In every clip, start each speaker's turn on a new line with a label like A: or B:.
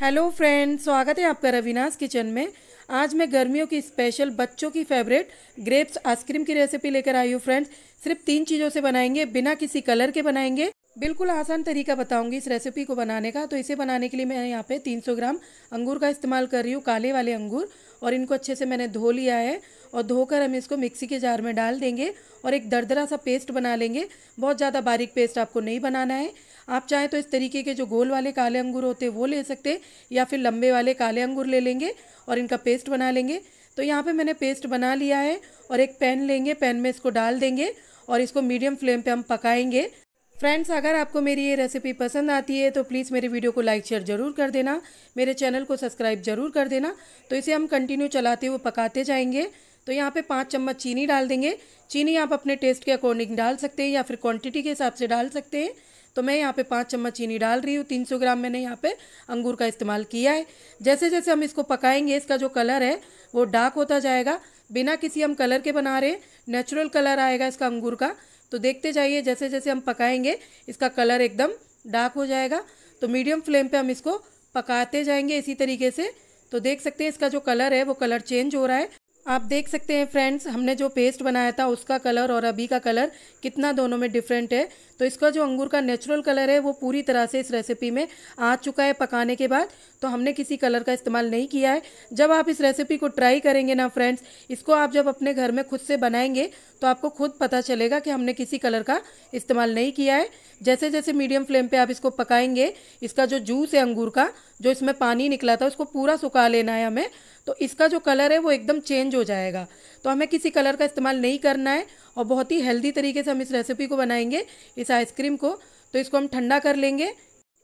A: hello friends स्वागत है आपका रविनाश किचन में आज मैं गर्मियों की स्पेशल बच्चों की फेवरेट ग्रेप्स आइसक्रीम की रेसिपी लेकर आई हूँ फ्रेंड्स सिर्फ तीन चीज़ों से बनाएंगे बिना किसी कलर के बनाएंगे बिल्कुल आसान तरीका बताऊंगी इस रेसिपी को बनाने का तो इसे बनाने के लिए मैं यहाँ पे 300 ग्राम अंगूर का इस्तेमाल कर रही हूँ काले वाले अंगूर और इनको अच्छे से मैंने धो लिया है और धोकर हम इसको मिक्सी के जार में डाल देंगे और एक दरदरा सा पेस्ट बना लेंगे बहुत ज़्यादा बारीक पेस्ट आपको नहीं बनाना है आप चाहें तो इस तरीके के जो गोल वाले काले अंगूर होते हैं वो ले सकते या फिर लंबे वाले काले अंगूर ले लेंगे और इनका पेस्ट बना लेंगे तो यहाँ पे मैंने पेस्ट बना लिया है और एक पैन लेंगे पैन में इसको डाल देंगे और इसको मीडियम फ्लेम पे हम पकाएंगे फ्रेंड्स अगर आपको मेरी ये रेसिपी पसंद आती है तो प्लीज़ मेरे वीडियो को लाइक शेयर ज़रूर कर देना मेरे चैनल को सब्सक्राइब ज़रूर कर देना तो इसे हम कंटिन्यू चलाते हुए पकाते जाएंगे तो यहाँ पे पाँच चम्मच चीनी डाल देंगे चीनी आप अपने टेस्ट के अकॉर्डिंग डाल सकते हैं या फिर क्वांटिटी के हिसाब से डाल सकते हैं तो मैं यहाँ पे पाँच चम्मच चीनी डाल रही हूँ तीन सौ ग्राम मैंने यहाँ पे अंगूर का इस्तेमाल किया है जैसे जैसे हम इसको पकाएंगे इसका जो कलर है वो डार्क होता जाएगा बिना किसी हम कलर के बना रहे हैं नेचुरल कलर आएगा इसका अंगूर का तो देखते जाइए जैसे जैसे हम पकाएंगे इसका कलर एकदम डार्क हो जाएगा तो मीडियम फ्लेम पर हम इसको पकाते जाएंगे इसी तरीके से तो देख सकते हैं इसका जो कलर है वो कलर चेंज हो रहा है आप देख सकते हैं फ्रेंड्स हमने जो पेस्ट बनाया था उसका कलर और अभी का कलर कितना दोनों में डिफरेंट है तो इसका जो अंगूर का नेचुरल कलर है वो पूरी तरह से इस रेसिपी में आ चुका है पकाने के बाद तो हमने किसी कलर का इस्तेमाल नहीं किया है जब आप इस रेसिपी को ट्राई करेंगे ना फ्रेंड्स इसको आप जब अपने घर में खुद से बनाएंगे तो आपको खुद पता चलेगा कि हमने किसी कलर का इस्तेमाल नहीं किया है जैसे जैसे मीडियम फ्लेम पे आप इसको पकाएंगे इसका जो जूस है अंगूर का जो इसमें पानी निकला था उसको पूरा सुखा लेना है हमें तो इसका जो कलर है वो एकदम चेंज हो जाएगा तो हमें किसी कलर का इस्तेमाल नहीं करना है और बहुत ही हेल्दी तरीके से हम इस रेसिपी को बनाएंगे इस आइसक्रीम को तो इसको हम ठंडा कर लेंगे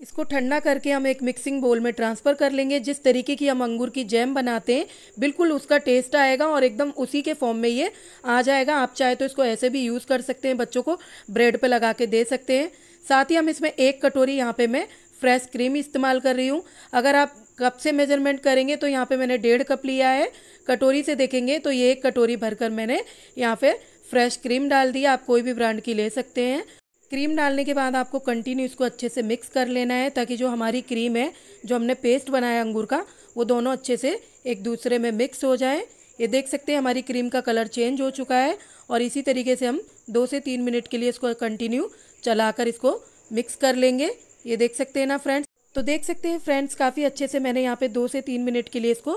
A: इसको ठंडा करके हम एक मिक्सिंग बोल में ट्रांसफ़र कर लेंगे जिस तरीके की हम अंगूर की जैम बनाते हैं बिल्कुल उसका टेस्ट आएगा और एकदम उसी के फॉर्म में ये आ जाएगा आप चाहे तो इसको ऐसे भी यूज़ कर सकते हैं बच्चों को ब्रेड पे लगा के दे सकते हैं साथ ही हम इसमें एक कटोरी यहाँ पे मैं फ्रेश क्रीम इस्तेमाल कर रही हूँ अगर आप कप से मेजरमेंट करेंगे तो यहाँ पे मैंने डेढ़ कप लिया है कटोरी से देखेंगे तो ये एक कटोरी भरकर मैंने यहाँ पे फ्रेश क्रीम डाल दिया आप कोई भी ब्रांड की ले सकते हैं क्रीम डालने के बाद आपको कंटिन्यू इसको अच्छे से मिक्स कर लेना है ताकि जो हमारी क्रीम है जो हमने पेस्ट बनाया अंगूर का वो दोनों अच्छे से एक दूसरे में मिक्स हो जाए ये देख सकते हैं हमारी क्रीम का कलर चेंज हो चुका है और इसी तरीके से हम दो से तीन मिनट के लिए इसको कंटिन्यू चलाकर इसको मिक्स कर लेंगे ये देख सकते हैं ना फ्रेंड्स तो देख सकते हैं फ्रेंड्स काफ़ी अच्छे से मैंने यहाँ पे दो से तीन मिनट के लिए इसको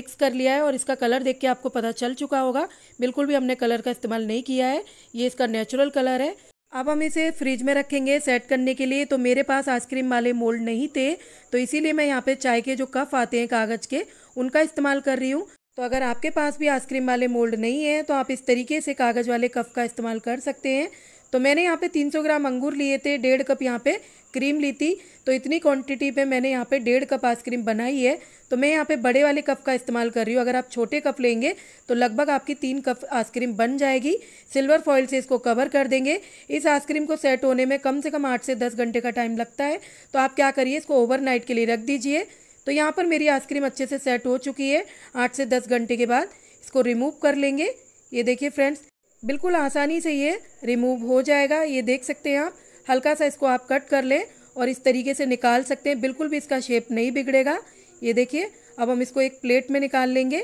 A: मिक्स कर लिया है और इसका कलर देख के आपको पता चल चुका होगा बिल्कुल भी हमने कलर का इस्तेमाल नहीं किया है ये इसका नेचुरल कलर है अब हम इसे फ्रिज में रखेंगे सेट करने के लिए तो मेरे पास आइसक्रीम वाले मोल्ड नहीं थे तो इसीलिए मैं यहाँ पे चाय के जो कफ़ आते हैं कागज़ के उनका इस्तेमाल कर रही हूँ तो अगर आपके पास भी आइसक्रीम वाले मोल्ड नहीं है तो आप इस तरीके से कागज़ वाले कफ़ का इस्तेमाल कर सकते हैं तो मैंने यहाँ पे 300 ग्राम अंगूर लिए थे डेढ़ कप यहाँ पे क्रीम ली थी तो इतनी क्वांटिटी पे मैंने यहाँ पे डेढ़ कप आइसक्रीम बनाई है तो मैं यहाँ पे बड़े वाले कप का इस्तेमाल कर रही हूँ अगर आप छोटे कप लेंगे तो लगभग आपकी तीन कप आइसक्रीम बन जाएगी सिल्वर फॉइल से इसको कवर कर देंगे इस आइसक्रीम को सेट होने में कम से कम आठ से दस घंटे का टाइम लगता है तो आप क्या करिए इसको ओवरनाइट के लिए रख दीजिए तो यहाँ पर मेरी आइसक्रीम अच्छे से सेट हो चुकी है आठ से दस घंटे के बाद इसको रिमूव कर लेंगे ये देखिए फ्रेंड्स बिल्कुल आसानी से ये रिमूव हो जाएगा ये देख सकते हैं आप हल्का सा इसको आप कट कर लें और इस तरीके से निकाल सकते हैं बिल्कुल भी इसका शेप नहीं बिगड़ेगा ये देखिए अब हम इसको एक प्लेट में निकाल लेंगे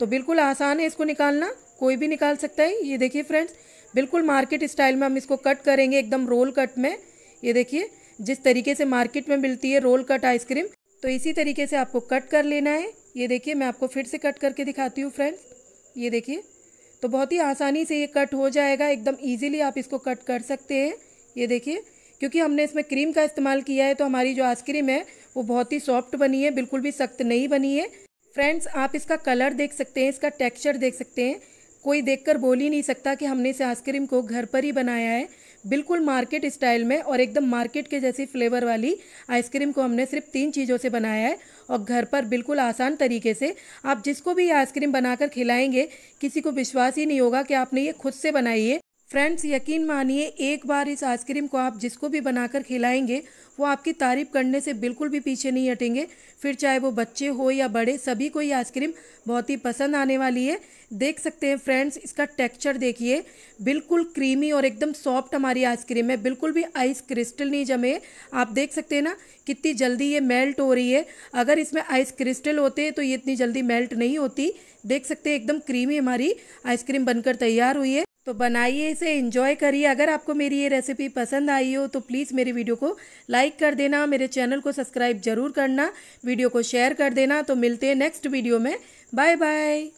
A: तो बिल्कुल आसान है इसको निकालना कोई भी निकाल सकता है ये देखिए फ्रेंड्स बिल्कुल मार्केट स्टाइल में हम इसको कट करेंगे एकदम रोल कट में ये देखिए जिस तरीके से मार्केट में मिलती है रोल कट आइसक्रीम तो इसी तरीके से आपको कट कर लेना है ये देखिए मैं आपको फिर से कट करके दिखाती हूँ फ्रेंड्स ये देखिए तो बहुत ही आसानी से ये कट हो जाएगा एकदम ईजिली आप इसको कट कर सकते हैं ये देखिए क्योंकि हमने इसमें क्रीम का इस्तेमाल किया है तो हमारी जो आइसक्रीम है वो बहुत ही सॉफ्ट बनी है बिल्कुल भी सख्त नहीं बनी है फ्रेंड्स आप इसका कलर देख सकते हैं इसका टेक्सचर देख सकते हैं कोई देखकर बोल ही नहीं सकता कि हमने इस आइसक्रीम को घर पर ही बनाया है बिल्कुल मार्केट स्टाइल में और एकदम मार्केट के जैसी फ्लेवर वाली आइसक्रीम को हमने सिर्फ तीन चीज़ों से बनाया है और घर पर बिल्कुल आसान तरीके से आप जिसको भी ये आइसक्रीम बनाकर खिलाएंगे किसी को विश्वास ही नहीं होगा कि आपने ये खुद से बनाई है फ्रेंड्स यकीन मानिए एक बार इस आइसक्रीम को आप जिसको भी बनाकर खिलाएंगे वो आपकी तारीफ करने से बिल्कुल भी पीछे नहीं हटेंगे फिर चाहे वो बच्चे हो या बड़े सभी को ये आइसक्रीम बहुत ही पसंद आने वाली है देख सकते हैं फ्रेंड्स इसका टेक्सचर देखिए बिल्कुल क्रीमी और एकदम सॉफ्ट हमारी आइसक्रीम है बिल्कुल भी आइस क्रिस्टल नहीं जमे आप देख सकते हैं ना कितनी जल्दी ये मेल्ट हो रही है अगर इसमें आइस क्रिस्टल होते तो ये इतनी जल्दी मेल्ट नहीं होती देख सकते हैं एकदम क्रीमी हमारी आइसक्रीम बनकर तैयार हुई है तो बनाइए इसे इंजॉय करिए अगर आपको मेरी ये रेसिपी पसंद आई हो तो प्लीज़ मेरी वीडियो को लाइक कर देना मेरे चैनल को सब्सक्राइब जरूर करना वीडियो को शेयर कर देना तो मिलते हैं नेक्स्ट वीडियो में बाय बाय